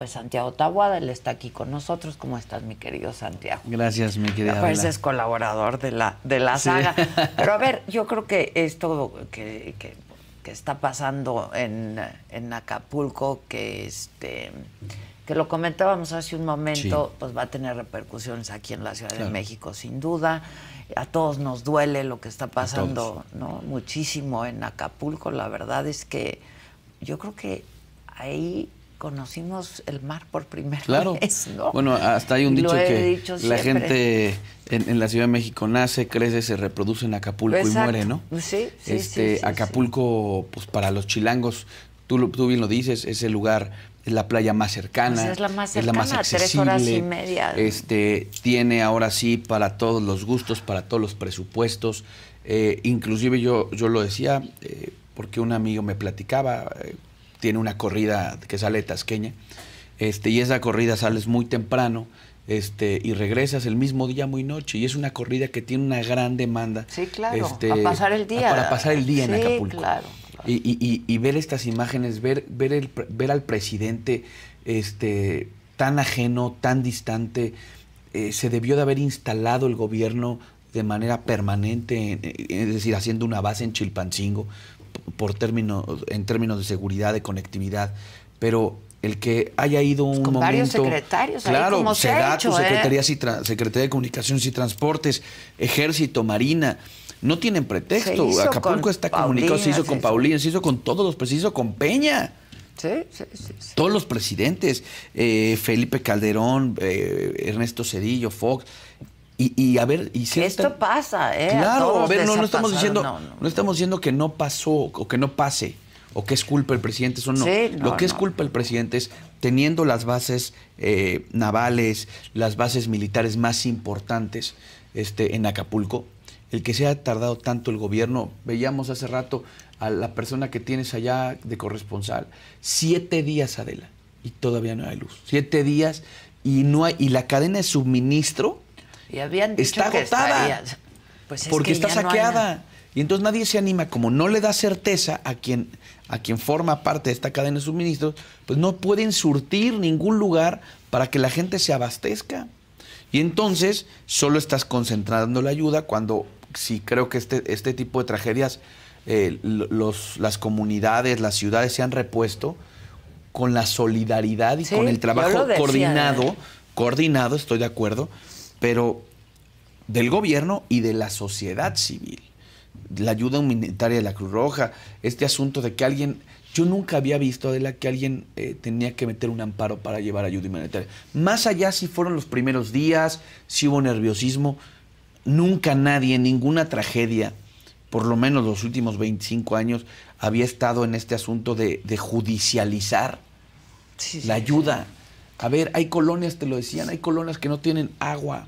Pues, Santiago Tabuada, él está aquí con nosotros. ¿Cómo estás, mi querido Santiago? Gracias, mi querida. Pues es colaborador de la, de la saga. Pero a ver, yo creo que esto que, que, está pasando en, Acapulco, que este que lo comentábamos hace un momento, pues va a tener repercusiones aquí en la Ciudad de México, sin duda. A todos nos duele lo que está pasando, ¿no? Muchísimo en Acapulco. La verdad es que yo creo que ahí conocimos el mar por primera vez. ¿no? Bueno, hasta hay un dicho que la gente en, la Ciudad de México nace, crece, se reproduce en Acapulco y muere, ¿no? Este, sí, sí, sí, Acapulco, pues para los chilangos, tú, tú bien lo dices, es el lugar es la playa más cercana, pues, es la más cercana, es la más accesible, tres horas y media. Este tiene ahora sí para todos los gustos, para todos los presupuestos. Eh, inclusive yo yo lo decía eh, porque un amigo me platicaba eh, tiene una corrida que sale de Tasqueña, este, y esa corrida sales muy temprano. Este, y regresas el mismo día muy noche y es una corrida que tiene una gran demanda sí claro este, pasar el día para pasar el día en Acapulco claro. Y, y, ver estas imágenes ver ver el, ver al presidente este tan ajeno tan distante eh, se debió de haber instalado el gobierno de manera permanente, es decir, haciendo una base en Chilpancingo, por término, en términos de seguridad, de conectividad, pero el que haya ido pues un varios secretarios, claro, como se ha ¿eh? Secretaría, Secretaría de Comunicaciones y Transportes, Ejército, Marina, no tienen pretexto. Acapulco está comunicado, se hizo con Paulina, se hizo con todos los, se hizo con Peña. sí, sí, Todos los presidentes, eh, Felipe Calderón, eh, Ernesto Cedillo, Fox, y, a ver, y si Esto pasa, ¿eh? Claro, a, ver, no, estamos diciendo, no, estamos diciendo que no pasó o que no pase o que es culpa del presidente, eso no. Lo que es culpa del presidente es teniendo las bases eh, navales, las bases militares más importantes este, en Acapulco, el que se ha tardado tanto el gobierno, veíamos hace rato a la persona que tienes allá de corresponsal, siete días, Adela, y todavía no hay luz. Siete días y no hay, y la cadena de suministro y habían está agotada. Pues porque está saqueada. y entonces nadie se anima, como no le da certeza a quien, a quien forma parte de esta cadena de suministros, pues no pueden surtir ningún lugar para que la gente se abastezca. Y entonces solo estás concentrando la ayuda cuando, si creo que este, este tipo de tragedias, eh, los, las comunidades, las ciudades se han repuesto con la solidaridad y con el trabajo coordinado, ¿eh? coordinado, estoy de acuerdo, pero del gobierno y de la sociedad civil. La ayuda humanitaria de la Cruz Roja, este asunto de que alguien, yo nunca había visto de la que alguien eh, tenía que meter un amparo para llevar ayuda humanitaria. Más allá si fueron los primeros días, si hubo nerviosismo, nunca nadie, ninguna tragedia, por lo menos los últimos 25 años, había estado en este asunto de, judicializar la ayuda. A ver, hay colonias, te lo decían, hay colonias que no tienen agua.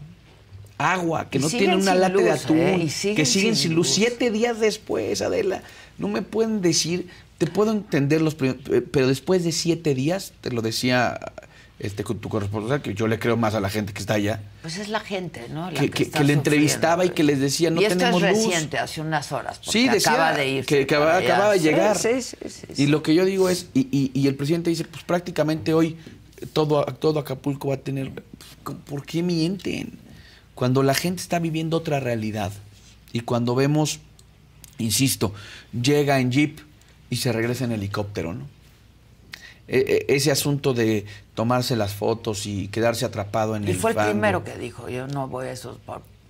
Agua, que no tienen una lata de ¿eh? atún, que siguen sin luz. Siete días después, Adela, no me pueden decir, te puedo entender los pero después de siete días, te lo decía este, tu corresponsal, que yo le creo más a la gente que está allá. Pues es la gente, ¿no? que, le entrevistaba y que les decía, no y esto es reciente, hace unas horas, sí, decía acaba de ir. Que acaba, acababa, de llegar. Sí, sí, y lo que yo digo es, y, y el presidente dice, pues prácticamente hoy todo, todo Acapulco va a tener... Pues, ¿Por qué mienten? Cuando la gente está viviendo otra realidad y cuando vemos, insisto, llega en jeep y se regresa en helicóptero, ¿no? E, e, ese asunto de tomarse las fotos y quedarse atrapado en el... Y fue el primero que dijo, yo no voy a esos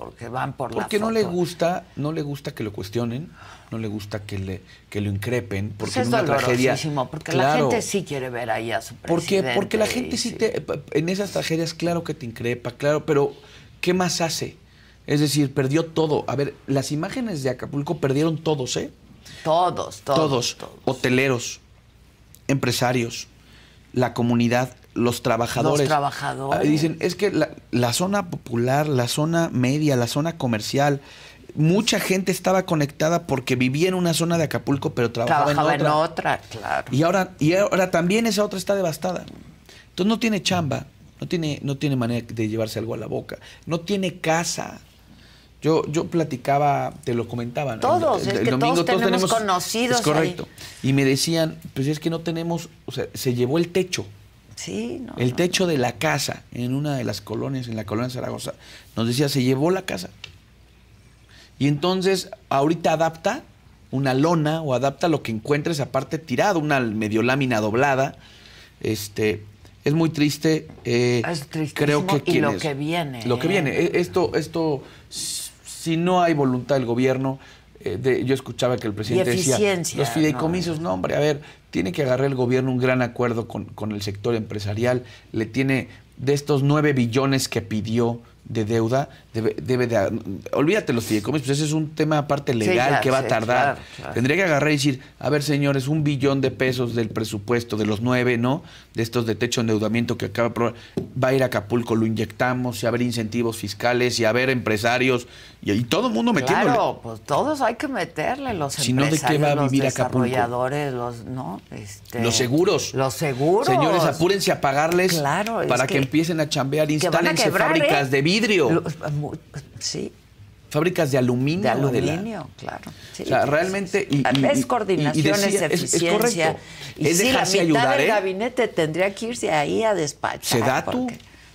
porque van por no le gusta, no le gusta que lo cuestionen, no le gusta que le lo increpen, pues porque es una tragedia. Porque la gente sí quiere ver ahí a su presidente. Porque, porque la gente sí, te en esas tragedias claro que te increpa, claro, pero ¿qué más hace? Es decir, perdió todo. A ver, las imágenes de Acapulco perdieron todos, ¿eh? Todos, todos. Todos, todos. hoteleros, empresarios, la comunidad los trabajadores. trabajadores. Ah, dicen, es que la, zona popular, la zona media, la zona comercial, mucha gente estaba conectada porque vivía en una zona de Acapulco, pero trabajaba, en, otra. Y ahora, y ahora también esa otra está devastada. Entonces no tiene chamba, no tiene, no tiene manera de llevarse algo a la boca, no tiene casa. Yo, yo platicaba, te lo comentaba. Todos, es que todos, tenemos, conocidos. Es correcto. Y me decían, pues es que no tenemos, o sea, se llevó el techo. Sí, no, El techo de la casa en una de las colonias, en la colonia de Zaragoza, nos decía, se llevó la casa. Y entonces, ahorita adapta una lona o adapta lo que encuentres aparte tirado, una medio lámina doblada. Este, es muy triste. Eh, es creo que y lo que viene. Lo que viene. ¿eh? E, esto, esto, si no hay voluntad del gobierno, eh, yo escuchaba que el presidente decía los fideicomisos, no hombre, a ver, tiene que agarrar el gobierno un gran acuerdo con, el sector empresarial, le tiene de estos 9 billones que pidió, de deuda debe, debe de... Olvídate los fideicomisos, pues ese es un tema aparte legal que va a tardar. Tendría que agarrar y decir, a ver señores, un billón de pesos del presupuesto, de los nueve, ¿no? De estos de techo de endeudamiento que acaba de probar, va a ir a Acapulco, lo inyectamos y ver incentivos fiscales y ver empresarios y, y todo el mundo metiéndole. Claro, pues todos hay que meterle, los si no, ¿de qué va a vivir los desarrolladores, los, ¿no? Este, los seguros. Los seguros. Señores, apúrense a pagarles para que, empiecen a chambear, instálense fábricas ¿eh? de vida vidrio. Pues, pues, sí. Fábricas de aluminio. De aluminio, claro. realmente. es coordinación, es eficiencia. Y es sí, la mitad del ¿eh? gabinete tendría que irse ahí a despachar. da tú?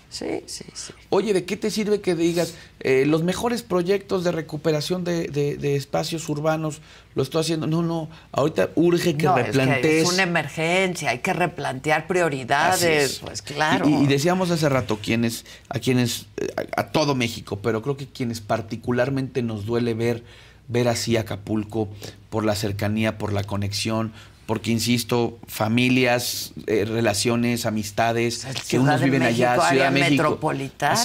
Sí, sí, sí. Oye, ¿de qué te sirve que digas eh, los mejores proyectos de recuperación de, de, espacios urbanos lo estoy haciendo? No, no, ahorita urge que no, Es, una emergencia, hay que replantear prioridades, pues claro. Y, decíamos hace rato quienes, a quienes, a, todo México, pero creo que quienes particularmente nos duele ver ver así Acapulco por la cercanía, por la conexión, porque insisto, familias, eh, relaciones, amistades, que unos viven allá, Ciudad de México. Metropolitana,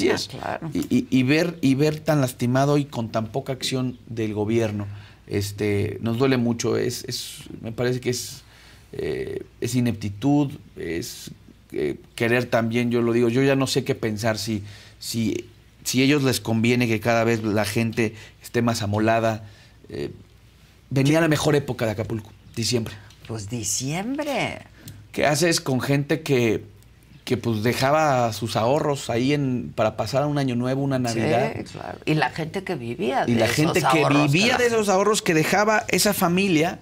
Y, ver, y ver tan lastimado y con tan poca acción del gobierno, este, nos duele mucho. Es, es me parece que es, eh, es ineptitud, es eh, querer también, yo lo digo, yo ya no sé qué pensar si, si, si ellos les conviene que cada vez la gente esté más amolada. venía la mejor época de Acapulco, diciembre. Pues diciembre. ¿Qué haces con gente que, pues dejaba sus ahorros ahí en, para pasar a un año nuevo, una Navidad? Sí, claro. Y la gente que vivía de Y la gente que vivía de esos ahorros que dejaba esa familia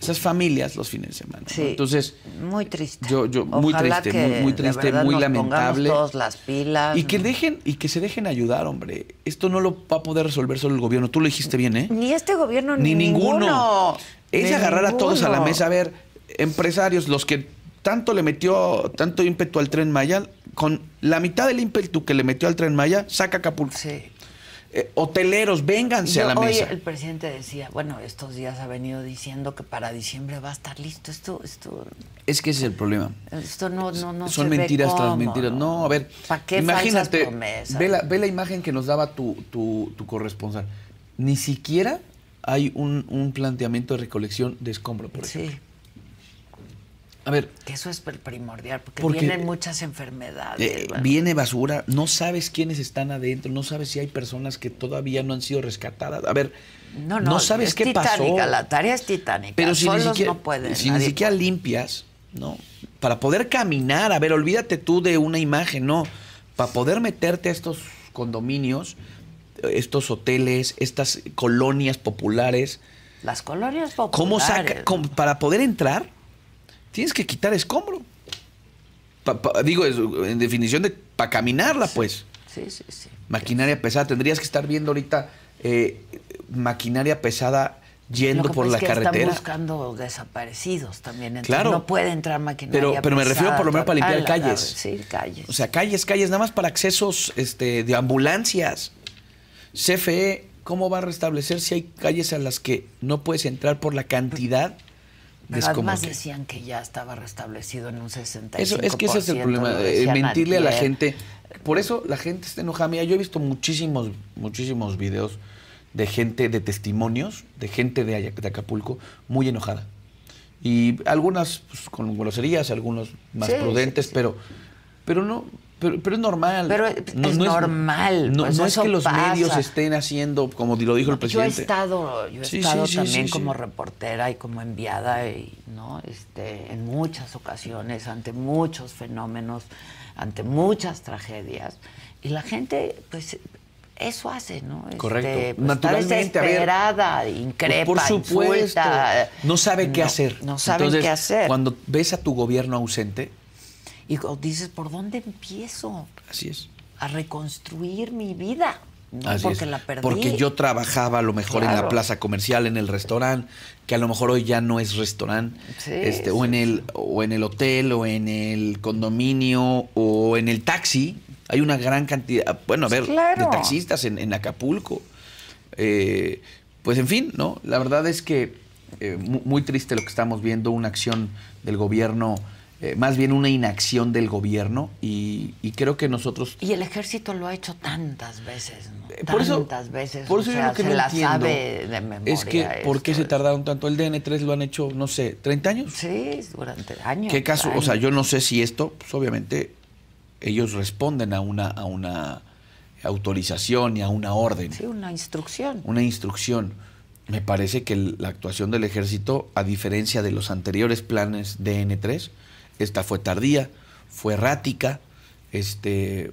esas familias los fines de semana. Sí, Entonces, muy triste. muy triste, muy, muy, triste, muy lamentable. las pilas. Y que dejen y que se dejen ayudar, hombre. Esto no lo va a poder resolver solo el gobierno. Tú lo dijiste bien, ¿eh? Ni este gobierno ni, ninguno. ninguno es agarrar a todos a la mesa, a ver, empresarios, los que tanto le metió tanto ímpetu al tren Maya, con la mitad del ímpetu que le metió al tren Maya, saca Acapulco. Sí. Eh, hoteleros, vénganse a la hoy mesa. El presidente decía, bueno, estos días ha venido diciendo que para diciembre va a estar listo. Esto, esto. Es que ese es el problema. Esto no, no, no Son mentiras ve tras mentiras. No, a ver. imagínate, Ve la, imagen que nos daba tu corresponsal. Ni siquiera hay un, un planteamiento de recolección de escombro, por ejemplo. Sí. A ver. Que eso es primordial, porque, vienen muchas enfermedades. Eh, viene basura, no sabes quiénes están adentro, no sabes si hay personas que todavía no han sido rescatadas. A ver, no, no, no sabes qué pasó. La tarea es titánica, pero si ni siquiera, limpias, ¿no? Para poder caminar, a ver, olvídate tú de una imagen, no. Para poder meterte a estos condominios, estos hoteles, estas colonias populares. Las colonias populares. ¿Cómo saca? para poder entrar, tienes que quitar escombro. digo, en definición de para caminarla, pues. Sí, sí, sí. Maquinaria pesada. Tendrías que estar viendo ahorita eh, maquinaria pesada yendo por la es que carretera. Están buscando desaparecidos también. claro. No puede entrar maquinaria. Pero, pero me refiero por lo menos para limpiar calles. Ah, sí, calles. O sea, calles, calles, nada más para accesos este, de ambulancias. CFE, ¿cómo va a restablecer si hay calles a las que no puedes entrar por la cantidad? además decían que ya estaba restablecido en un 65%. Eso, es que ese es el problema, eh, mentirle a la gente. Por eso la gente está enojada. Mira, yo he visto muchísimos, muchísimos videos de gente, de testimonios, de gente de, Acapulco muy enojada. Y algunas pues, con goloserías, algunos más prudentes, pero pero no, pero, es normal. Pero es, normal. no, pues, es que los medios estén haciendo, como lo dijo el presidente. Yo he estado, yo he estado también como reportera y como enviada y, ¿no? este, en muchas ocasiones, ante muchos fenómenos, ante muchas tragedias. Y la gente, pues, eso hace, ¿no? Este, Correcto. Pues, Naturalmente, está desesperada, pues, por supuesto, no sabe qué hacer. No sabe qué hacer. Cuando ves a tu gobierno ausente, y dices, ¿por dónde empiezo? Así es. A reconstruir mi vida. No, porque la perdí. Porque yo trabajaba a lo mejor en la plaza comercial, en el restaurante, que a lo mejor hoy ya no es restaurante, este, o en el, o en el hotel, o en el condominio, o en el taxi. Hay una gran cantidad, bueno, a ver, de taxistas en, Acapulco. Eh, pues en fin, ¿no? La verdad es que eh, muy triste lo que estamos viendo, una acción del gobierno eh, más bien una inacción del gobierno y, creo que nosotros... Y el ejército lo ha hecho tantas veces, ¿no? Eh, tantas veces. Por eso o sea, se la sabe de memoria. Es que, ¿por qué se tardaron tanto? El DN3 lo han hecho, no sé, ¿30 años? Sí, durante años. ¿Qué caso? O sea, yo no sé si esto, pues obviamente ellos responden a una, a una autorización y a una orden. Sí, una instrucción. Una instrucción. Me parece que la actuación del ejército, a diferencia de los anteriores planes DN3, esta fue tardía, fue errática, este,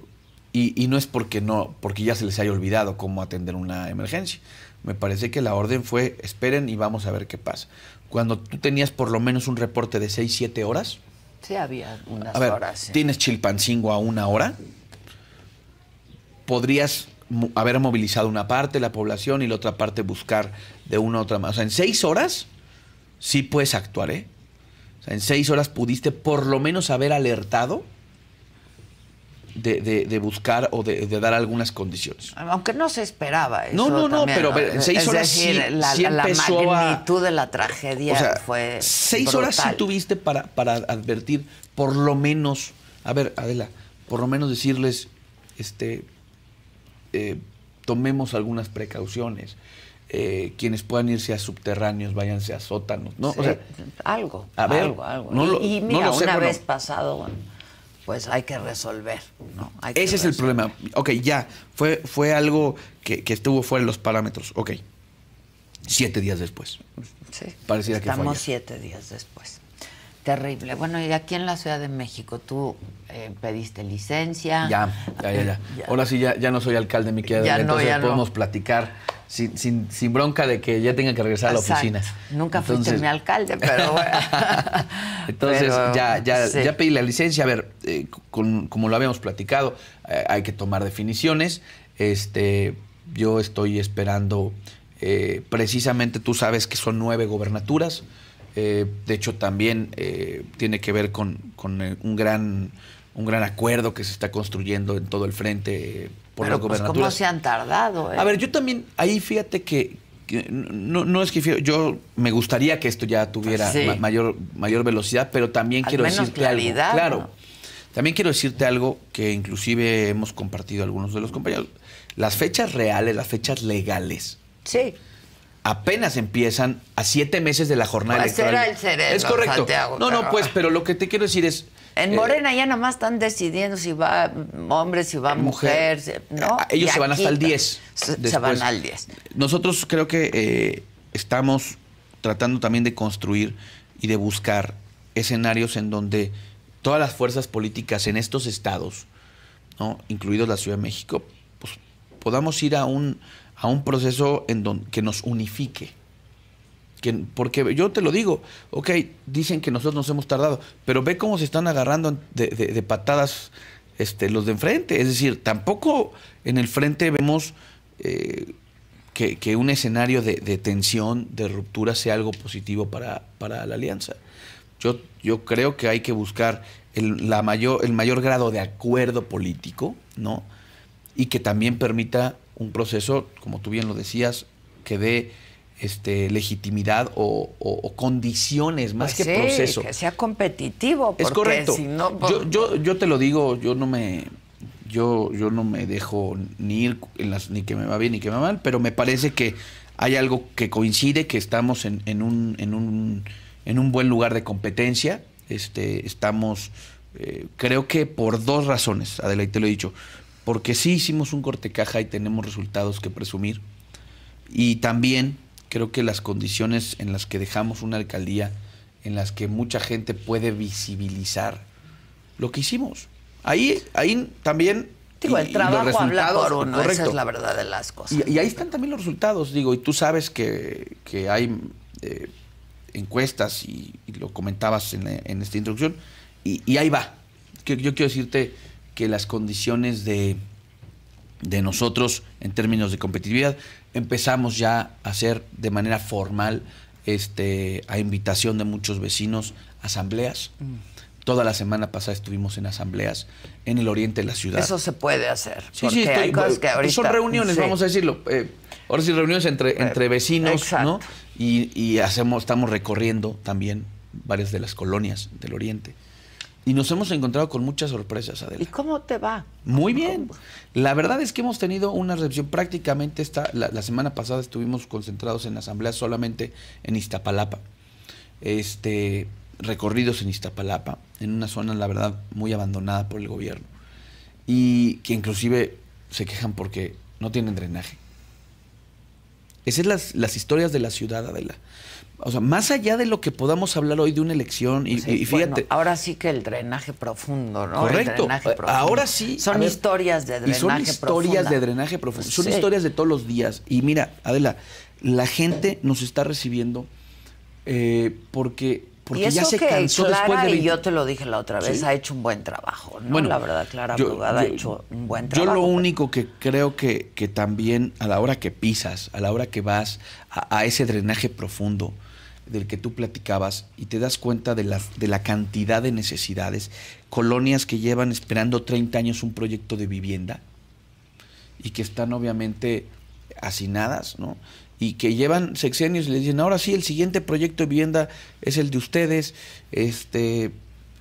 y, no es porque, no, porque ya se les haya olvidado cómo atender una emergencia. Me parece que la orden fue esperen y vamos a ver qué pasa. Cuando tú tenías por lo menos un reporte de 6, 7 horas. Sí, había unas horas. Tienes Chilpancingo a una hora. Podrías haber movilizado una parte de la población y la otra parte buscar de una a otra más. O sea, en seis horas sí puedes actuar, ¿eh? O sea, en seis horas pudiste por lo menos haber alertado de, buscar o de, dar algunas condiciones. Aunque no se esperaba eso. No, no, no, pero, en seis horas sí, la, la magnitud de la tragedia fue. Seis horas sí tuviste para, advertir, por lo menos. A ver, Adela, por lo menos decirles, este. Eh, tomemos algunas precauciones. Eh, quienes puedan irse a subterráneos, váyanse a sótanos, ¿no? algo, algo, algo. y, mira, una vez pasado, pues hay que resolver, ese es el problema. Ok, ya, fue, fue algo que, estuvo fuera de los parámetros, ok. Siete días después. Sí, parecía que fue siete días después. Terrible. Bueno, y aquí en la Ciudad de México, tú eh, pediste licencia. Ya, ya, ya, Ahora sí, ya, ya no soy alcalde, mi querida. entonces podemos platicar sin, bronca de que ya tenga que regresar a la oficina. Nunca fuiste mi alcalde, pero bueno. entonces ya, pedí la licencia. A ver, eh, como lo habíamos platicado, eh, hay que tomar definiciones. Este, yo estoy esperando, eh, precisamente tú sabes que son nueve gobernaturas. de hecho, también tiene que ver con, con un gran un gran acuerdo que se está construyendo en todo el frente por Pero, pues, se han tardado? Eh? A ver, yo también, ahí fíjate que, no, no, es que yo me gustaría que esto ya tuviera mayor, mayor velocidad, pero también quiero decirte claridad, algo. Claro. También quiero decirte algo que inclusive hemos compartido algunos de los compañeros. Las fechas reales, las fechas legales. Sí. Apenas empiezan a siete meses de la jornada Será pues el cerebro, es correcto. no, no, pues, pero lo que te quiero decir es, en eh, Morena ya ya más están decidiendo si va hombre, si va eh, mujer, ¿no? Ah, ellos se van hasta el 10. Se, van al 10. Nosotros creo que eh, estamos tratando también de construir y de buscar escenarios en donde todas las fuerzas políticas en estos estados, ¿no? incluidos la Ciudad de México, pues podamos ir a un, a un proceso en donde, que nos unifique porque yo te lo digo, ok, dicen que nosotros nos hemos tardado, pero ve cómo se están agarrando de, patadas este, los de enfrente. Es decir, tampoco en el frente vemos eh, que, un escenario de, tensión, de ruptura, sea algo positivo para, la alianza. Yo, yo creo que hay que buscar el, la mayor, el mayor grado de acuerdo político, ¿no? Y que también permita un proceso, como tú bien lo decías, que dé este, legitimidad o, o, condiciones más pues que proceso. Que sea competitivo. Porque es correcto. Si no, pues yo, yo, te lo digo, yo no me, yo, yo no me dejo ni ir en las, ni que me va bien ni que me va mal, pero me parece que hay algo que coincide, que estamos en, en, un, en, un, en un buen lugar de competencia. Este, estamos, eh, creo que por dos razones, Adelaide, te lo he dicho. Porque sí hicimos un corte caja y tenemos resultados que presumir. Y también creo que las condiciones en las que dejamos una alcaldía, en las que mucha gente puede visibilizar lo que hicimos. Ahí, ahí también Digo, el trabajo habla por uno, esa es la verdad de las cosas. Y, ahí están también los resultados, digo, y tú sabes que, hay eh, encuestas y, lo comentabas en, esta introducción, y, ahí va. Yo, yo quiero decirte que las condiciones de, de nosotros en términos de competitividad empezamos ya a hacer de manera formal, este, a invitación de muchos vecinos, asambleas. Mm. Toda la semana pasada estuvimos en asambleas en el oriente de la ciudad. Eso se puede hacer. Sí, sí, que pues, ahorita, son reuniones, vamos a decirlo. Eh, ahora sí, reuniones entre, entre vecinos, ¿no? Y, y hacemos, estamos recorriendo también varias de las colonias del oriente. Y nos hemos encontrado con muchas sorpresas, Adela. ¿Y cómo te va? Muy bien. La verdad es que hemos tenido una recepción prácticamente esta, la, semana pasada estuvimos concentrados en asamblea solamente en Iztapalapa. Este, recorridos en Iztapalapa, en una zona, la verdad, muy abandonada por el gobierno. Y que inclusive se quejan porque no tienen drenaje. Esas son las, las historias de la ciudad, Adela o sea, más allá de lo que podamos hablar hoy de una elección, y, fíjate. ahora sí que el drenaje profundo, ¿no? Correcto. Ahora sí. Son historias de drenaje profundo. Son historias de drenaje profundo. Son historias de todos los días. Y mira, Adela, la gente nos está recibiendo eh, porque. Porque y ya se cansó después de y yo te lo dije la otra vez, ha hecho un buen trabajo, ¿no? la verdad, Clara yo, ha hecho un buen trabajo. Yo lo pues. único que creo que, que, también a la hora que pisas, a la hora que vas a ese drenaje profundo, del que tú platicabas y te das cuenta de la, de la cantidad de necesidades, colonias que llevan esperando 30 años un proyecto de vivienda y que están obviamente hacinadas, Y que llevan sexenios y les dicen, ahora sí, el siguiente proyecto de vivienda es el de ustedes, este,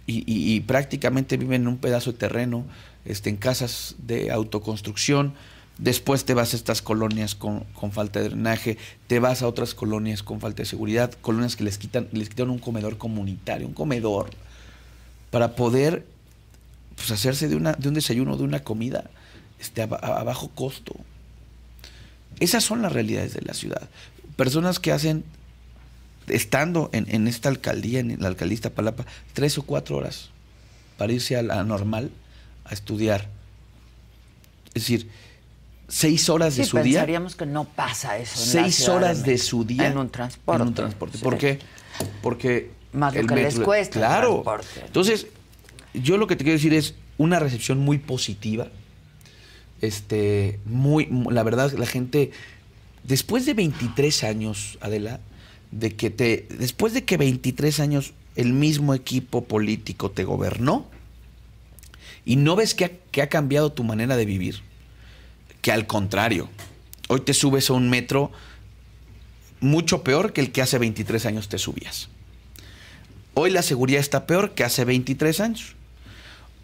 y, prácticamente viven en un pedazo de terreno, este, en casas de autoconstrucción Después te vas a estas colonias con, falta de drenaje, te vas a otras colonias con falta de seguridad, colonias que les quitan, les un comedor comunitario, un comedor, para poder pues, hacerse de, de un desayuno, de una comida este, a, bajo costo. Esas son las realidades de la ciudad. Personas que hacen, estando en, en esta alcaldía, en la alcaldista Palapa, tres o cuatro horas para irse a la normal a estudiar. Es decir, seis horas de su día. Pensaríamos que no pasa eso. En seis horas de, su día. En un transporte. En un transporte. ¿Por qué? Porque. Más lo que les cuesta. Claro. Entonces, yo lo que te quiero decir es una recepción muy positiva. Este, muy, la verdad, la gente, después de 23 años, Adela, de que te, después de que 23 años el mismo equipo político te gobernó y no ves que ha cambiado tu manera de vivir, que al contrario. Hoy te subes a un metro mucho peor que el que hace 23 años te subías. Hoy la seguridad está peor que hace 23 años.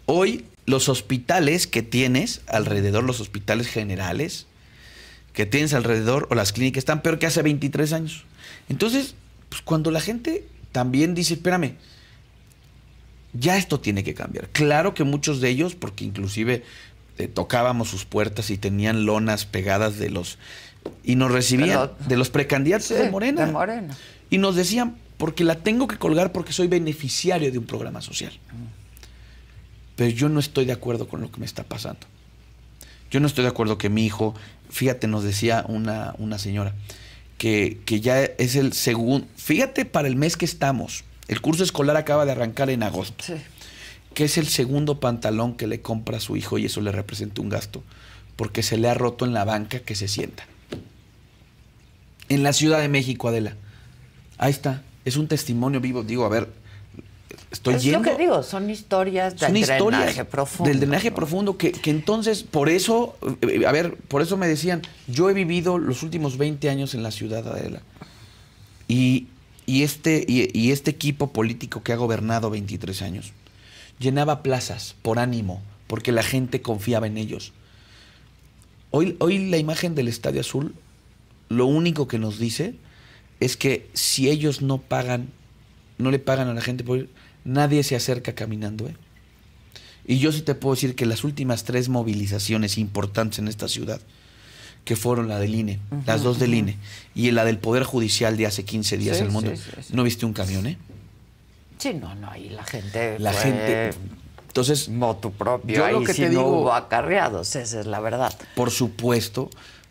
Hoy los hospitales que tienes alrededor, los hospitales generales que tienes alrededor o las clínicas están peor que hace 23 años. Entonces, pues, cuando la gente también dice, espérame, ya esto tiene que cambiar. Claro que muchos de ellos, porque inclusive este, tocábamos sus puertas y tenían lonas pegadas de los... Y nos recibían de los precandidatos de, Morena, Morena, Y nos decían, porque la tengo que colgar porque soy beneficiario de un programa social. Pero yo no estoy de acuerdo con lo que me está pasando. Yo no estoy de acuerdo que mi hijo, fíjate, nos decía una, una señora, que, que ya es el segundo, fíjate para el mes que estamos, el curso escolar acaba de arrancar en agosto que es el segundo pantalón que le compra a su hijo y eso le representa un gasto, porque se le ha roto en la banca que se sienta. En la Ciudad de México, Adela. Ahí está, es un testimonio vivo. Digo, a ver, estoy yendo... lo que digo, son historias del drenaje profundo. Del drenaje profundo que, entonces, por eso, eh, a ver, por eso me decían, yo he vivido los últimos 20 años en la Ciudad, Adela. Y, este, y, y este equipo político que ha gobernado 23 años llenaba plazas por ánimo, porque la gente confiaba en ellos. Hoy, hoy la imagen del Estadio Azul lo único que nos dice es que si ellos no pagan, no le pagan a la gente por nadie se acerca caminando. ¿eh? Y yo sí te puedo decir que las últimas tres movilizaciones importantes en esta ciudad, que fueron la del INE, las dos del INE, y la del Poder Judicial de hace 15 días en el mundo, no viste un camión, ¿eh? Sí, no, no, ahí la gente. La gente. Entonces. Motu propio. Yo ahí lo que te No acarreados, esa es la verdad. Por supuesto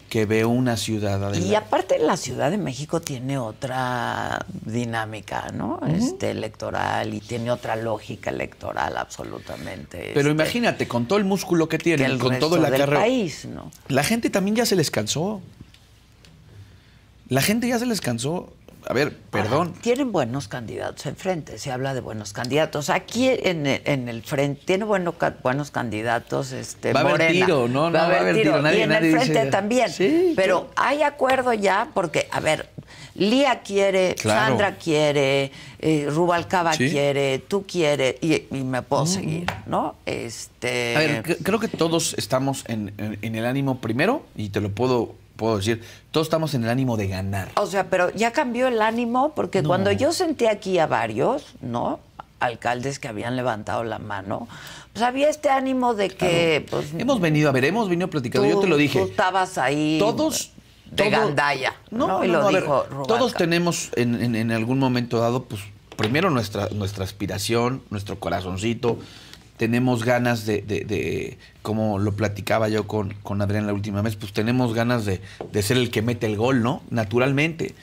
que veo una ciudad Y aparte la Ciudad de México tiene otra dinámica, ¿no? Este electoral y tiene otra lógica electoral absolutamente. Pero este, imagínate con todo el músculo que tiene con todo el acarreo. país, ¿no? La gente también ya se les cansó. La gente ya se les cansó a ver, perdón. tienen buenos candidatos en frente, se habla de buenos candidatos. Aquí en, el frente tiene buenos candidatos este, va A haber tiro, ¿no? Va, a haber tiro. Nadie, y en el frente también. pero hay acuerdo ya, porque, a ver, Lía quiere, Sandra quiere, eh, Rubalcaba quiere, tú quieres, y, me puedo mm. seguir, ¿no? Este... A ver, creo que todos estamos en el ánimo primero, y te lo puedo puedo decir, todos estamos en el ánimo de ganar. O sea, pero ya cambió el ánimo porque cuando yo senté aquí a varios, ¿no? alcaldes que habían levantado la mano, pues había este ánimo de que... Pues, hemos venido, a ver, hemos venido a platicar, yo te lo dije. Tú estabas ahí. Todos... De todo, Gandaya. No, Y lo dijo Todos tenemos en, en, algún momento dado, pues, primero nuestra, nuestra aspiración, nuestro corazoncito, tenemos ganas de, como lo platicaba yo con, con Adrián la última vez, pues tenemos ganas de, ser el que mete el gol, ¿no? Naturalmente.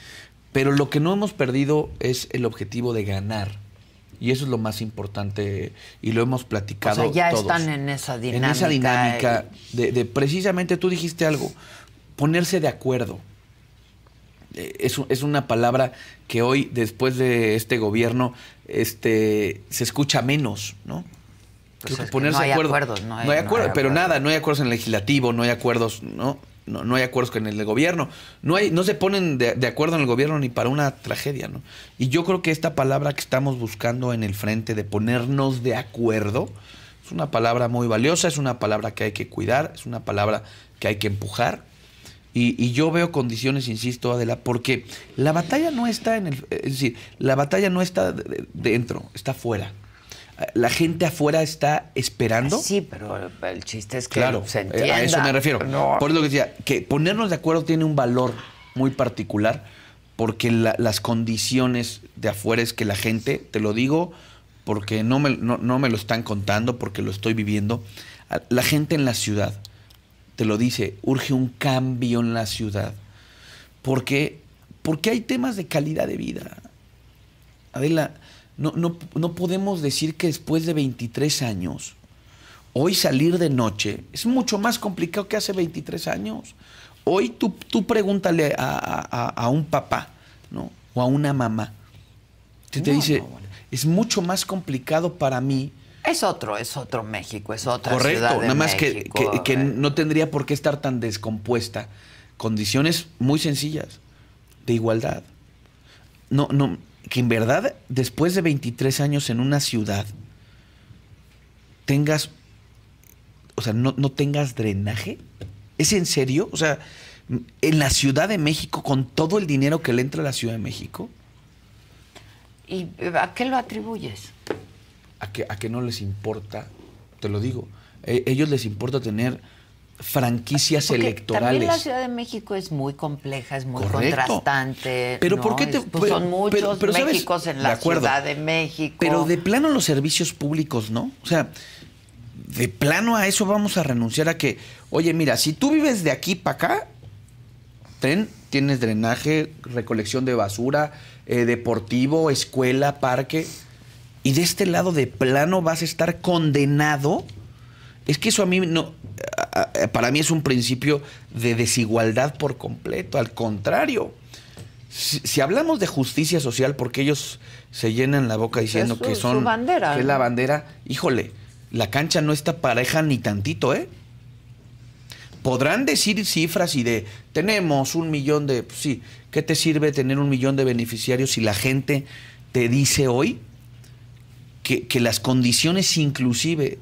Pero lo que no hemos perdido es el objetivo de ganar. Y eso es lo más importante y lo hemos platicado. O sea, ya están en esa dinámica. En esa dinámica de, de precisamente tú dijiste algo, ponerse de acuerdo. Eh, es, es, una palabra que hoy, después de este gobierno, este, se escucha menos, ¿no? Pues no hay, acuerdos, pero nada, no hay acuerdos en el legislativo, no hay acuerdos, ¿no? No, hay acuerdos con el gobierno. No, hay, no se ponen de, acuerdo en el gobierno ni para una tragedia, ¿no? Y yo creo que esta palabra que estamos buscando en el frente de ponernos de acuerdo es una palabra muy valiosa, es una palabra que hay que cuidar, es una palabra que hay que empujar. Y, yo veo condiciones, insisto, Adela, porque la batalla no está en el. Es decir, la batalla no está dentro, está fuera la gente afuera está esperando. Sí, pero el chiste es que claro, se entienda. Eh, a eso me refiero. No. Por lo que decía, que ponernos de acuerdo tiene un valor muy particular porque las condiciones de afuera es que la gente, te lo digo porque no me, no, me lo están contando, porque lo estoy viviendo, la gente en la ciudad te lo dice, urge un cambio en la ciudad, porque, porque hay temas de calidad de vida. Adela, no, podemos decir que después de 23 años, hoy salir de noche es mucho más complicado que hace 23 años. Hoy tú, tú pregúntale a, un papá ¿no? o a una mamá. te dice, es mucho más complicado para mí. Es otro, es otro México, es otra ciudad de nada más que, que eh. no tendría por qué estar tan descompuesta. Condiciones muy sencillas, de igualdad. No, no, que en verdad, después de 23 años en una ciudad, tengas, o sea, no, tengas drenaje. ¿Es en serio? O sea, en la Ciudad de México, con todo el dinero que le entra a la Ciudad de México. ¿Y eh, a qué lo atribuyes? A que, a que no les importa, te lo digo. A e, ellos les importa tener franquicias Porque electorales. También la Ciudad de México es muy compleja, es muy contrastante. Pero ¿por qué te, pues son muchos pero, en la de Ciudad de México? Pero de plano los servicios públicos, ¿no? O sea, de plano a eso vamos a renunciar a que, oye, mira, si tú vives de aquí para acá, tren, tienes drenaje, recolección de basura, eh, deportivo, escuela, parque, y de este lado de plano vas a estar condenado. Es que eso a mí no, para mí es un principio de desigualdad por completo. Al contrario, si, hablamos de justicia social, porque ellos se llenan la boca diciendo que son que la bandera, híjole, la cancha no está pareja ni tantito, ¿eh? Podrán decir cifras y de tenemos un millón de. Pues sí, ¿qué te sirve tener un millón de beneficiarios si la gente te dice hoy que, que las condiciones inclusive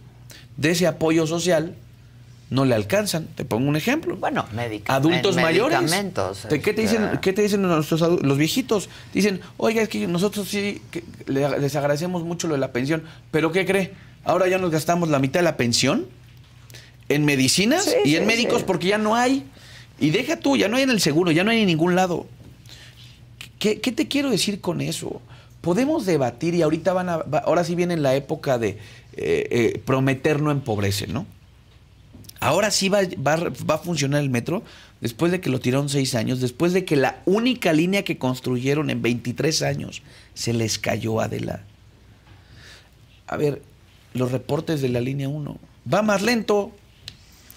de ese apoyo social no le alcanzan. Te pongo un ejemplo. Bueno, medicamentos. Adultos mayores. Este, ah. qué te dicen, qué te dicen los viejitos? Dicen, oiga, es que nosotros sí les agradecemos mucho lo de la pensión, pero ¿qué cree? Ahora ya nos gastamos la mitad de la pensión en medicinas y en médicos porque ya no hay. Y deja tú, ya no hay en el seguro, ya no hay en ningún lado. ¿Qué, te quiero decir con eso? Podemos debatir y ahorita van a, ahora sí viene la época de eh, eh, prometer no empobrece, ¿no? Ahora sí va, a funcionar el metro después de que lo tiraron seis años, después de que la única línea que construyeron en 23 años se les cayó a Adela. A ver, los reportes de la línea 1. Va más lento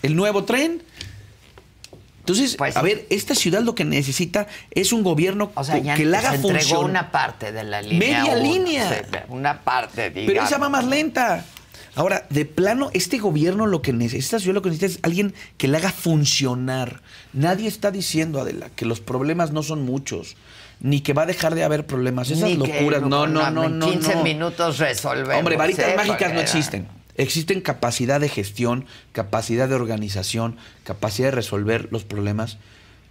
el nuevo tren. Entonces, pues a ver, esta ciudad lo que necesita es un gobierno que la haga funcionar. entregó una parte de la línea. Media línea. Una parte, digamos. Pero esa va más lenta. Ahora, de plano, este gobierno lo que necesita, yo lo que es alguien que le haga funcionar. Nadie está diciendo, Adela, que los problemas no son muchos ni que va a dejar de haber problemas. Esas locuras, no, no, no, no. En 15 minutos resolver. Hombre, varitas eh, mágicas no ah. existen. Existen capacidad de gestión, capacidad de organización, capacidad de resolver los problemas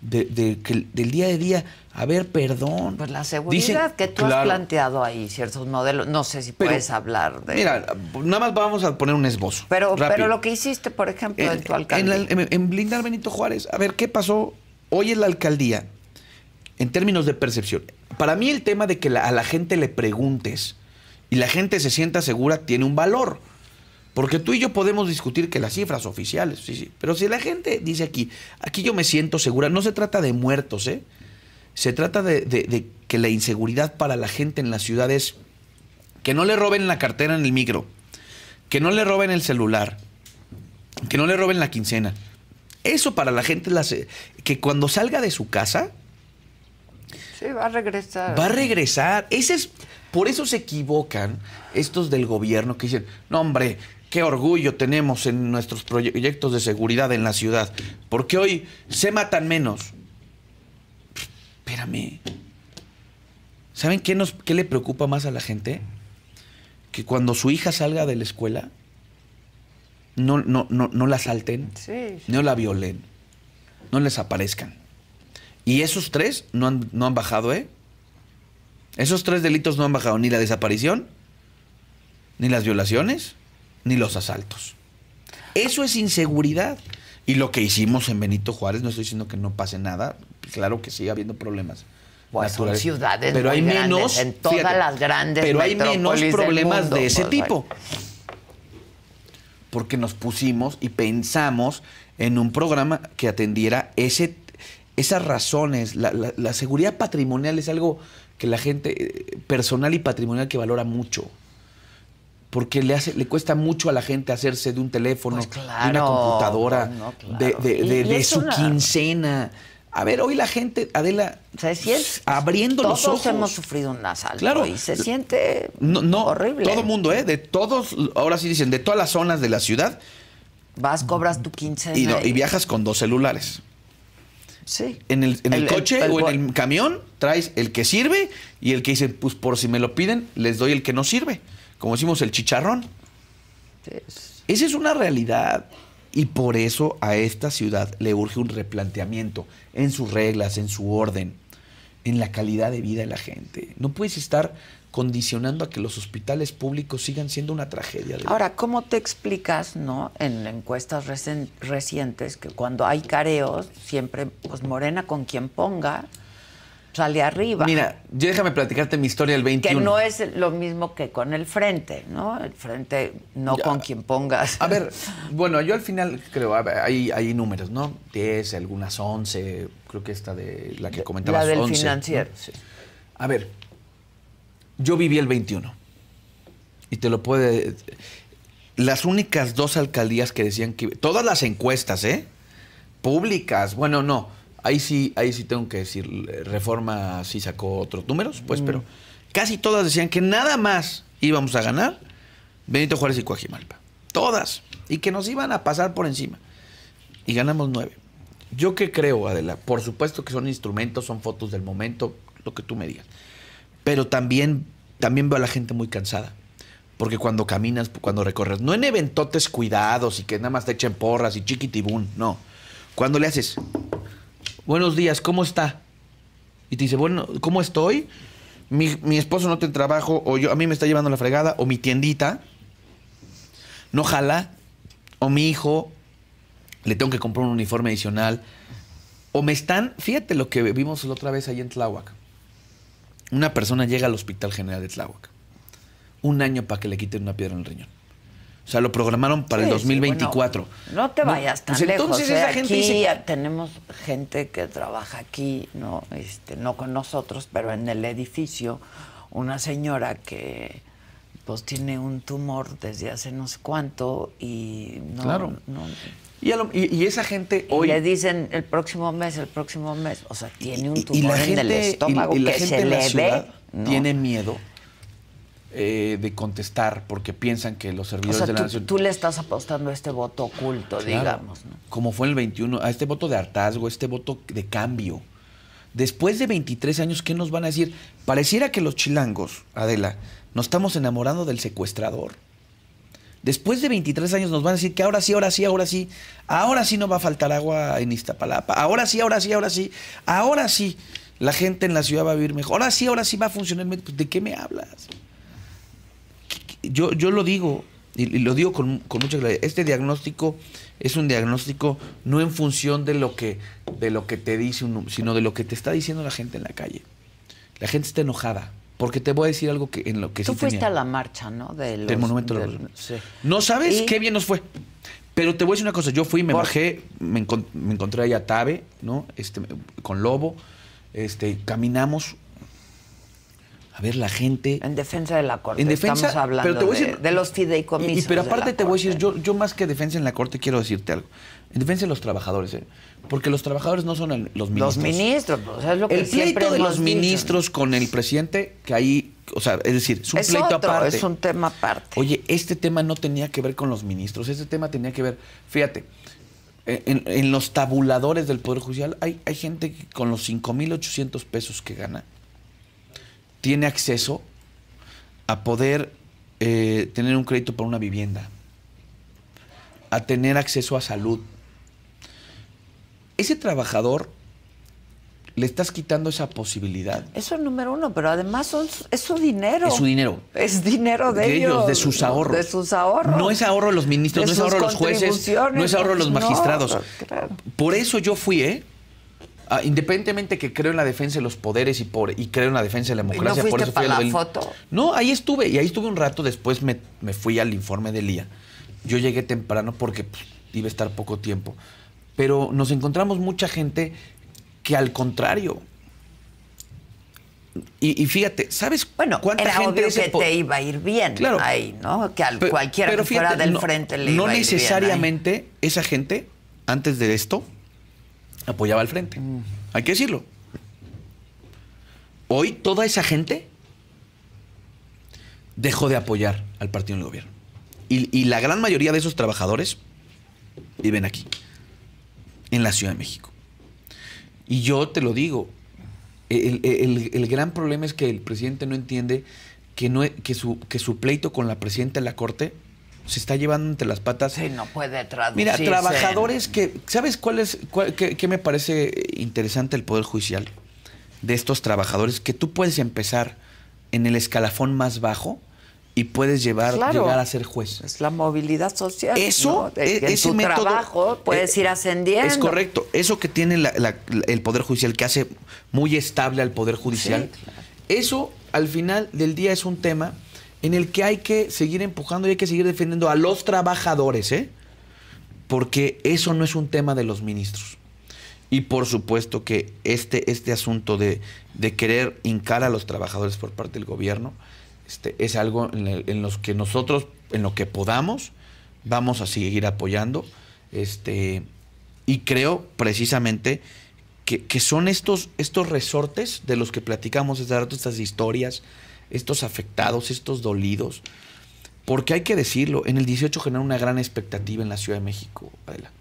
de, que, del día de día. A ver, perdón. Pues la seguridad que tú has planteado ahí, ciertos modelos. No sé si puedes hablar de. Mira, nada más vamos a poner un esbozo. Pero, pero lo que hiciste, por ejemplo, en, tu alcaldía. En, blindar Benito Juárez. A ver, ¿qué pasó? Hoy en la alcaldía, en términos de percepción. Para mí, el tema de que a la gente le preguntes y la gente se sienta segura tiene un valor. Porque tú y yo podemos discutir que las cifras oficiales, sí, sí. Pero si la gente dice aquí, aquí yo me siento segura, no se trata de muertos, ¿eh? Se trata de, que la inseguridad para la gente en la ciudad es que no le roben la cartera en el micro, que no le roben el celular, que no le roben la quincena. Eso para la gente, la, eh, que cuando salga de su casa, Sí, va a regresar. Va a regresar. Ese es, por eso se equivocan estos del gobierno que dicen, no hombre, qué orgullo tenemos en nuestros proyectos de seguridad en la ciudad. Porque hoy se matan menos. espérame. ¿Saben qué, nos, qué le preocupa más a la gente? Que cuando su hija salga de la escuela, no, no, la salten, no la violen, no les aparezcan. Y esos tres no no han bajado, ¿eh? Esos tres delitos no han bajado, ni la desaparición, ni las violaciones, ni los asaltos. Eso es inseguridad. Y lo que hicimos en Benito Juárez, no estoy diciendo que no pase nada, claro que sigue habiendo problemas. Pues, ciudades pero hay menos, en todas las grandes Pero hay menos problemas de ese pues, tipo. Porque nos pusimos y pensamos en un programa que atendiera ese, esas razones. la seguridad patrimonial es algo que la gente, eh, personal y patrimonial, que valora mucho porque le, hace, le cuesta mucho a la gente hacerse de un teléfono, pues de una computadora, de, su quincena. A ver, hoy la gente, Adela, abriendo los ojos. Todos hemos sufrido un asalto claro, y se siente horrible. Todo mundo, ¿eh? De todos, ahora sí dicen, de todas las zonas de la ciudad. Vas, cobras tu quincena. Y, viajas con dos celulares. Sí. En el, coche o en el camión traes el que sirve y el que dice, pues por si me lo piden, les doy el que no sirve como decimos, el chicharrón. Esa es una realidad. Y por eso a esta ciudad le urge un replanteamiento en sus reglas, en su orden, en la calidad de vida de la gente. No puedes estar condicionando a que los hospitales públicos sigan siendo una tragedia. Ahora, ¿cómo te explicas, no, en encuestas recientes que cuando hay careos siempre pues Morena con quien ponga sale arriba. Mira, yo déjame platicarte mi historia del 21. Que no es lo mismo que con el frente, ¿no? El frente no con quien pongas. A ver, bueno, yo al final creo, hay, hay números, ¿no? 10, algunas 11, creo que esta de la que comentabas. La del financiero, sí. A ver, yo viví el 21. Y te lo puedo Las únicas dos alcaldías que decían que... Todas las encuestas, ¿eh? Públicas, bueno, no Ahí sí, ahí sí tengo que decir, Reforma sí sacó otros números, pues, pero casi todas decían que nada más íbamos a ganar Benito Juárez y Coajimalpa. Todas. Y que nos iban a pasar por encima. Y ganamos nueve. Yo qué creo, Adela, por supuesto que son instrumentos, son fotos del momento, lo que tú me digas. Pero también, también veo a la gente muy cansada. Porque cuando caminas, cuando recorres, no en eventotes cuidados y que nada más te echen porras y chiquitibún, no. Cuando le haces buenos días, ¿cómo está? Y te dice, bueno, ¿cómo estoy? Mi, esposo no tiene trabajo, o yo, a mí me está llevando la fregada, o mi tiendita no jala, o mi hijo le tengo que comprar un uniforme adicional, o me están, fíjate lo que vimos la otra vez ahí en Tláhuac. Una persona llega al Hospital General de Tláhuac, un año para que le quiten una piedra en el riñón. O sea, lo programaron para el 2024. no te vayas tan pues lejos. ¿eh? Entonces, aquí tenemos gente que trabaja aquí, no, este, no con nosotros, pero en el edificio, una señora que pues tiene un tumor desde hace no sé cuánto y no, y, esa gente hoy. Y le dicen el próximo mes, el próximo mes. O sea, tiene un tumor en el estómago la que gente se le ve. Tiene miedo eh, de contestar porque piensan que los servidores de la tú, nación... Tú le estás apostando a este voto oculto, digamos. Como fue en el 21, a este voto de hartazgo, este voto de cambio. Después de 23 años, ¿qué nos van a decir? Pareciera que los chilangos, Adela, nos estamos enamorando del secuestrador. Después de 23 años nos van a decir que ahora sí, ahora sí, ahora sí, ahora sí no va a faltar agua en Iztapalapa, ahora sí, ahora sí, ahora sí, ahora sí la gente en la ciudad va a vivir mejor, ahora sí, ahora sí va a funcionar. Pues, ¿De qué me hablas? yo, lo digo, y, lo digo con, con, mucha claridad, este diagnóstico es un diagnóstico no en función de lo que, de lo que te dice, uno, sino de lo que te está diciendo la gente en la calle. La gente está enojada. Porque te voy a decir algo que en lo que Tú fuiste a la marcha, ¿no? del monumento de No sabes qué bien nos fue. Pero te voy a decir una cosa. Yo fui, me bajé, me, encontré ahí a Tabe, ¿no? Este, con Lobo. Este, caminamos a ver, la gente. En defensa de la Corte. Estamos hablando de, los fideicomisos. Y, pero aparte te voy a decir, yo, más que defensa en la Corte quiero decirte algo. En defensa de los trabajadores, ¿eh? porque los trabajadores no son los ministros. Los ministros, pues, es lo que El pleito de los ministros con el presidente, que ahí, o sea, es decir, es un pleito aparte. Es un tema aparte. Oye, este tema no tenía que ver con los ministros, este tema tenía que ver, fíjate, en, los tabuladores del Poder Judicial hay, gente con los 5.800 pesos que gana tiene acceso a poder eh, tener un crédito para una vivienda, a tener acceso a salud. Ese trabajador le estás quitando esa posibilidad. Eso es número uno, pero además son, es su dinero. Es su dinero. Es dinero de, ellos, de sus ahorros. De sus ahorros. No es ahorro de los ministros, no es ahorro de los jueces, no es ahorro de los magistrados. Por eso yo fui, ¿eh? Ah, independientemente que creo en la defensa de los poderes y, por, y creo en la defensa de la democracia, por eso fui la foto? No, ahí estuve y ahí estuve un rato. Después me, fui al informe de Lía. Yo llegué temprano porque pues, iba a estar poco tiempo. Pero nos encontramos mucha gente que al contrario. Y, fíjate, ¿sabes bueno, cuánta era gente obvio que te iba a ir bien ahí, ¿no? Que al, cualquiera que fuera del frente le no a necesariamente esa gente antes de esto apoyaba al frente. Hay que decirlo. Hoy toda esa gente dejó de apoyar al partido en el gobierno. Y, la gran mayoría de esos trabajadores viven aquí, en la Ciudad de México. Y yo te lo digo, el, gran problema es que el presidente no entiende que, no, e, su, que su pleito con la presidenta de la Corte se está llevando entre las patas. Sí, no puede traducirse. Mira, trabajadores que. ¿Sabes cuál es. qué, me parece interesante el Poder Judicial? De estos trabajadores que tú puedes empezar en el escalafón más bajo y puedes llevar, llegar a ser juez. Es la movilidad social. Eso, es, e- en trabajo e- puedes ir ascendiendo. Es correcto. Eso que tiene el Poder Judicial, que hace muy estable al Poder Judicial. Eso, al final del día, es un tema en el que hay que seguir empujando y hay que seguir defendiendo a los trabajadores, ¿eh? porque eso no es un tema de los ministros. Y por supuesto que este, este asunto de, querer hincar a los trabajadores por parte del gobierno este, es algo en, lo los que nosotros, en lo que podamos, vamos a seguir apoyando. Este, y creo precisamente que, son estos, estos resortes de los que platicamos estas historias, estos afectados, estos dolidos, porque hay que decirlo, en el 18 generó una gran expectativa en la Ciudad de México, Adela.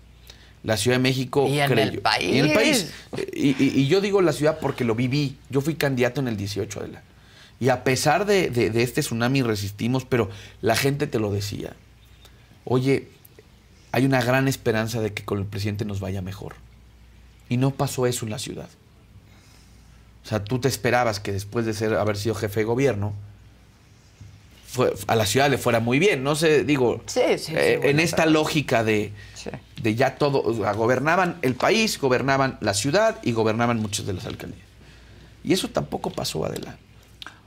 La Ciudad de México. Y en el país. Y en el país. Y, yo digo la ciudad porque lo viví. Yo fui candidato en el 18, Adela. Y a pesar de este tsunami resistimos, pero la gente te lo decía. Oye, hay una gran esperanza de que con el presidente nos vaya mejor. Y no pasó eso en la ciudad. O sea, tú te esperabas que después de ser, haber sido jefe de gobierno, a la ciudad le fuera muy bien. No sé, digo, eh, en esta lógica de, de ya todo, gobernaban el país, gobernaban la ciudad y gobernaban muchas de las alcaldías. Y eso tampoco pasó adelante.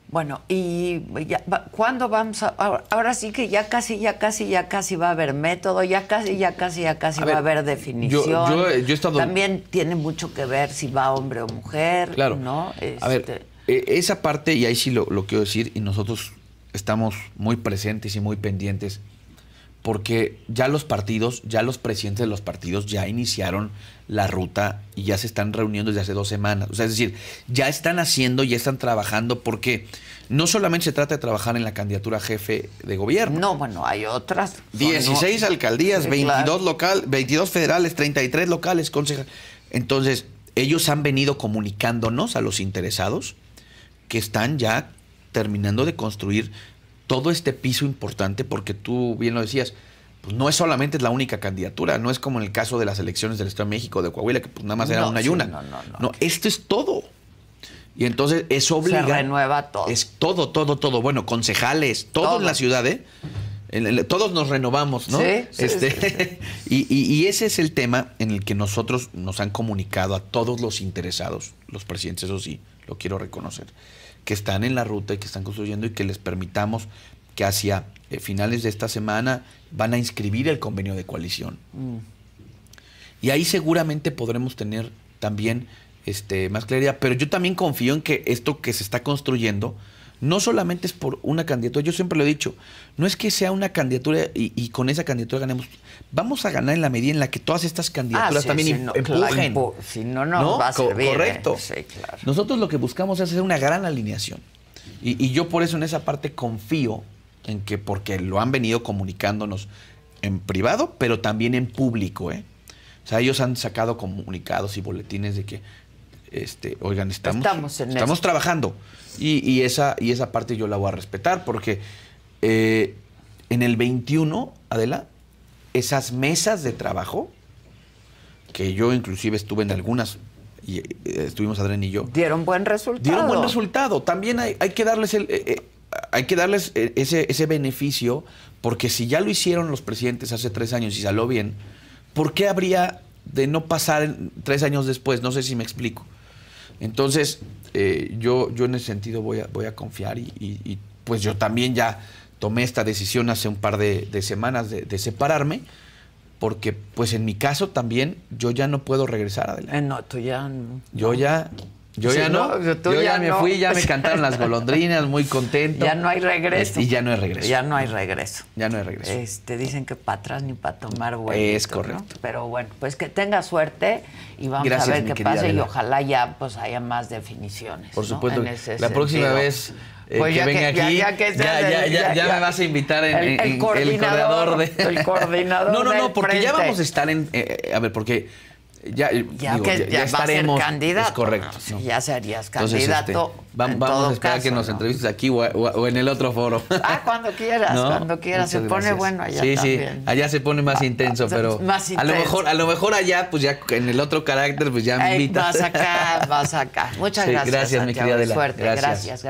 Bueno, y ya, ¿cuándo vamos a...? Ahora sí que ya casi, ya casi, ya casi va a haber método, ya casi, ya casi, ya casi va a haber definición. También tiene mucho que ver si va hombre o mujer, claro. ¿no? A ver, este e, esa parte, y ahí sí lo quiero decir, y nosotros estamos muy presentes y muy pendientes porque ya los partidos, ya los presidentes de los partidos ya iniciaron la ruta y ya se están reuniendo desde hace dos semanas. O sea, es decir, ya están haciendo, ya están trabajando, porque no solamente se trata de trabajar en la candidatura jefe de gobierno. No, bueno, hay otras. 16 alcaldías, 22, 22 federales, 33 locales, concejales. Entonces, ellos han venido comunicándonos a los interesados que están ya terminando de construir todo este piso importante, porque tú bien lo decías, pues, no es solamente la única candidatura, no es como en el caso de las elecciones del Estado de México, de Coahuila, que pues, nada más era una ayuna No, no, no. esto es todo. Y entonces es obliga Se renueva todo. Es todo, todo, todo. Bueno, concejales, todo, en la ciudad, ¿eh? todos nos renovamos, ¿no? Sí, este, y, ese es el tema en el que nosotros nos han comunicado a todos los interesados, los presidentes, eso sí, lo quiero reconocer, que están en la ruta y que están construyendo y que les permitamos que hacia eh, finales de esta semana van a inscribir el convenio de coalición. Mm. Y ahí seguramente podremos tener también este, más claridad. Pero yo también confío en que esto que se está construyendo no solamente es por una candidatura, yo siempre lo he dicho, no es que sea una candidatura y, con esa candidatura ganemos, vamos a ganar en la medida en la que todas estas candidaturas ah, también si no, empujen. si no, no, va a servir, ¿eh? Correcto. Nosotros lo que buscamos es hacer una gran alineación. Y, yo por eso en esa parte confío en que, porque lo han venido comunicándonos en privado, pero también en público, ¿eh? O sea, ellos han sacado comunicados y boletines de que, este, oigan, estamos, estamos trabajando. Y, esa, y esa parte yo la voy a respetar porque eh, en el 21, Adela, esas mesas de trabajo, que yo inclusive estuve en algunas, y eh, estuvimos Adrián y yo. Dieron buen resultado. Dieron buen resultado. También hay, hay que darles el... Eh, hay que darles ese, ese beneficio, porque si ya lo hicieron los presidentes hace tres años y salió bien, ¿por qué habría de no pasar tres años después? No sé si me explico. Entonces, eh, yo, yo en ese sentido voy a, voy a confiar y, pues yo también ya tomé esta decisión hace un par de, semanas de, separarme, porque pues en mi caso también yo ya no puedo regresar adelante. Eh, no, tú ya... Yo ya yo ya no, yo ya, me fui, ya me cantaron las golondrinas, muy contento. Ya no hay regreso. Y ya no hay regreso. Ya no hay regreso. Ya no hay regreso. Este, dicen que para atrás ni para tomar vuelo Es correcto. Pero bueno, pues que tenga suerte y vamos a ver qué pasa y ojalá ya pues haya más definiciones. Por supuesto. la próxima vez eh, pues que venga aquí. Ya, me vas a invitar en el, coordinador, el coordinador, de. no, no, no, porque ya vamos a estar en. Eh, eh, a ver, porque eh, ya, ya, que, ya, estaremos, candidato. Es correcto. ya serías este, candidato. Entonces, vamos a esperar que nos entrevistes aquí o, en el otro foro. Ah, cuando quieras, cuando quieras. se pone bueno allá. Sí, también. sí, allá se pone más ah, intenso, pero. Más intenso. A lo mejor, a lo mejor allá, pues ya en el otro carácter, pues ya me invitas. Vas acá, vas acá. Muchas sí, gracias. Gracias, mi querida Suerte, gracias. gracias.